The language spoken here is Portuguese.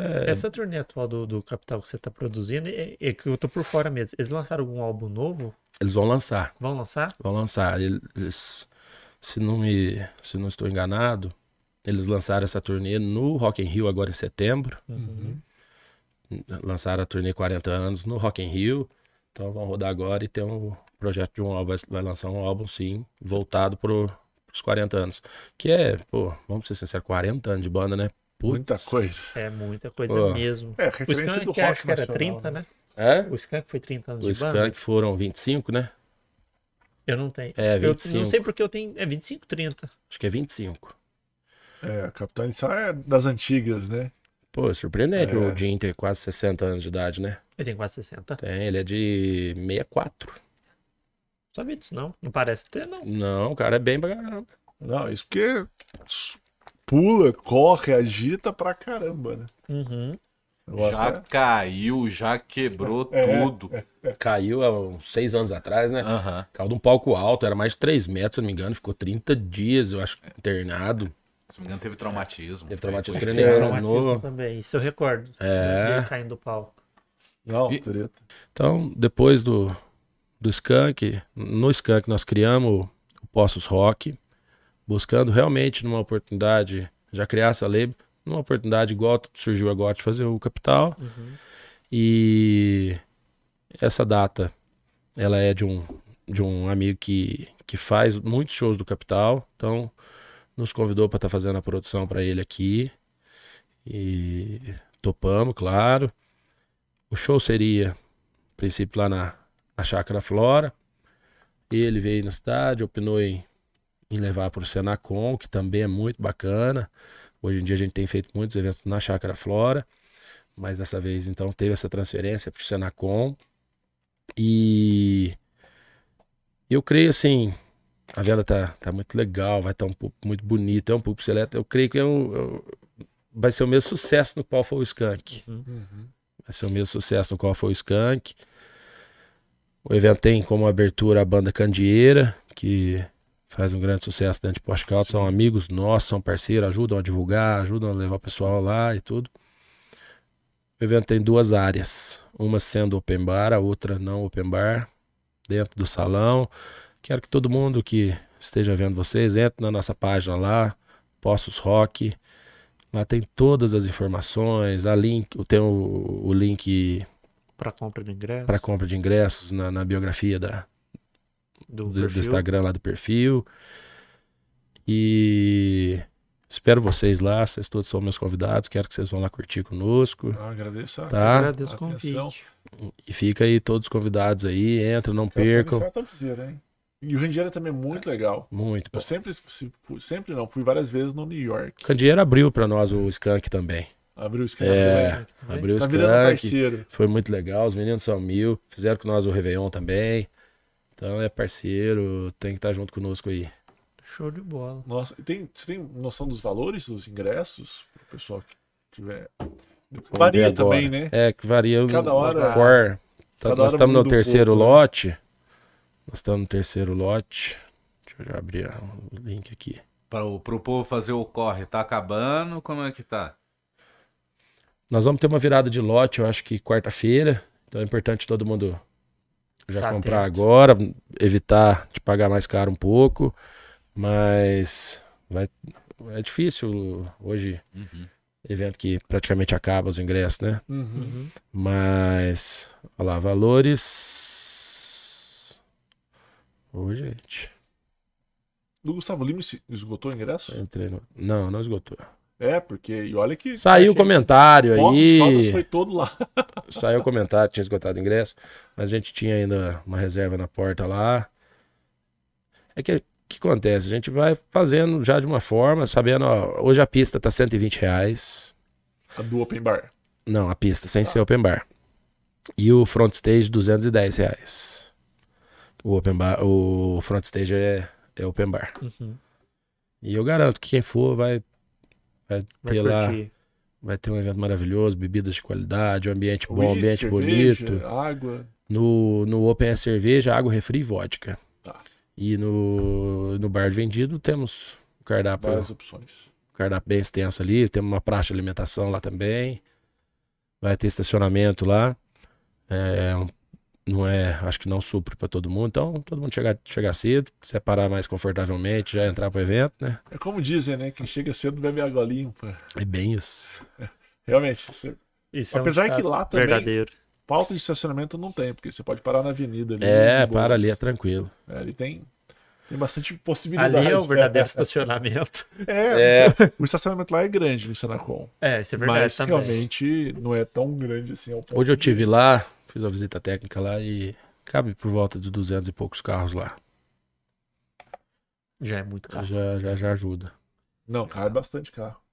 É... Essa turnê atual do, do Capital que você está produzindo, é, é, que eu tô por fora mesmo. Eles lançaram algum álbum novo? Eles vão lançar. Vão lançar? Vão lançar. Eles, se não me, se não estou enganado, eles lançaram essa turnê no Rock in Rio agora em setembro. Uhum. Lançaram a turnê 40 anos no Rock in Rio. Então vão rodar agora e tem um projeto de um álbum, vai lançar um álbum sim, voltado pro, pros 40 anos. Que é, pô, vamos ser sinceros, 40 anos de banda, né? Putz, muita coisa. É, muita coisa oh. mesmo. É, o Skank do acho que era 30, né? né? É? O Skank foi 30 anos o de banda. O Skank foram 25, né? Eu não tenho. É, 25. Eu não sei porque eu tenho. É 25, 30. Acho que é 25. É, a Capitão Inicial é das antigas, né? Pô, surpreendente é. o Jim ter quase 60 anos de idade, né? Ele tem quase 60. Tem, ele é de 64. Não sabia disso, não. Não parece ter, não. Não, o cara é bem pra Não, isso porque pula, corre, agita pra caramba, né? Uhum. Já é... caiu, já quebrou é, é tudo. É, é, caiu há uns seis anos atrás, né? Uhum. Caiu de um palco alto, era mais de três metros, se não me engano. Ficou 30 dias, eu acho, internado. Se não me engano, teve traumatismo. Teve traumatismo, teve traumatismo também, isso eu recordo. É. caindo do palco. Não, e... Então, depois do, do Skunk, no Skunk nós criamos o Poços Rock buscando realmente numa oportunidade, já criar essa lei, numa oportunidade igual surgiu agora de fazer o Capital. Uhum. E essa data, ela é de um, de um amigo que, que faz muitos shows do Capital, então nos convidou para estar tá fazendo a produção para ele aqui. E topamos, claro. O show seria, a princípio, lá na, na Chácara Flora. Ele veio na cidade, opinou em em levar para o Senacom, que também é muito bacana. Hoje em dia a gente tem feito muitos eventos na Chácara Flora, mas dessa vez então teve essa transferência para o Senacom. E eu creio assim, a vela tá, tá muito legal, vai estar tá um pouco muito bonito, é um pouco seleto. Eu creio que é eu, é vai ser o mesmo sucesso no qual foi o Skank. Uhum. Vai ser o mesmo sucesso no qual foi o Skank. O evento tem como abertura a banda Candieira que faz um grande sucesso dentro de Postcal, são amigos nossos, são parceiros, ajudam a divulgar, ajudam a levar o pessoal lá e tudo. O evento tem duas áreas, uma sendo open bar, a outra não open bar, dentro do salão. Quero que todo mundo que esteja vendo vocês entre na nossa página lá, Postos Rock. Lá tem todas as informações, a link, tem o, o link para compra de ingressos, para compra de ingressos na, na biografia da, do, do, do Instagram lá do perfil. E espero vocês lá, vocês todos são meus convidados, quero que vocês vão lá curtir conosco. Ah, agradeço, tá? agradeço o convite. E fica aí todos convidados aí, entra, não percam. E o Candeeiro também é muito legal. Muito. Bom. Eu sempre, sempre não, fui várias vezes no New York. O Candeeiro abriu para nós o Skunk também. Abriu o Skunk. É, né? abriu o Skank. Tá foi muito legal. Os meninos são mil. Fizeram com nós o Réveillon também. Então é parceiro, tem que estar junto conosco aí. Show de bola. Nossa, tem, você tem noção dos valores dos ingressos? Para o pessoal que tiver. Varia também, né? É, que varia. Cada hora. Cor. cada tá, nós hora estamos no terceiro né? lote. Nós estamos no terceiro lote. Deixa eu abrir o link aqui. Para o povo fazer o corre, tá acabando? Como é que tá? Nós vamos ter uma virada de lote, eu acho que quarta-feira. Então é importante todo mundo já tá comprar atento. agora, evitar de pagar mais caro um pouco, mas vai, é difícil hoje. Uhum. Evento que praticamente acaba os ingressos, né? Uhum. Mas, olha lá, valores. Ô, gente. Do Gustavo Lima esgotou o ingresso? Entrei no... Não, não esgotou. É, porque. E olha que. Saiu o comentário Posto aí. Foi todo lá. Saiu o comentário, tinha esgotado o ingresso. Mas a gente tinha ainda uma reserva na porta lá. É que que acontece? A gente vai fazendo já de uma forma, sabendo, ó, hoje a pista tá 120 reais. A do open bar? Não, a pista, sem ah. ser open bar. E o front stage, 210 reais. O, open bar, o front stage é, é open bar. Uhum. E eu garanto que quem for vai Vai ter lá. Vai ter um evento maravilhoso, bebidas de qualidade, um ambiente bom, Whisky, ambiente cerveja, bonito. Água. No, no Open é cerveja, água, refri e vodka. Tá. E no, no bar de vendido temos o cardápio. Várias opções. cardápio bem extenso ali, temos uma praça de alimentação lá também. Vai ter estacionamento lá. É um não é, acho que não supre para todo mundo. Então, todo mundo chegar chega cedo, separar mais confortavelmente, já entrar pro evento, né? É como dizem, né? Quem chega cedo bebe água limpa. É bem isso. É, realmente. Você... Isso Apesar é, é um que lá também. Verdadeiro. Falta de estacionamento não tem, porque você pode parar na avenida ali. É, para ali, é tranquilo. É, ali tem, tem bastante possibilidade. Ali é o verdadeiro é, estacionamento. É, é, o estacionamento lá é grande no Senacom. É, isso é verdade. Mas também. realmente não é tão grande assim. Hoje eu tive lá, Fiz uma visita técnica lá e cabe por volta de 200 e poucos carros lá. Já é muito carro. Já, já, já ajuda. Não, cai bastante carro.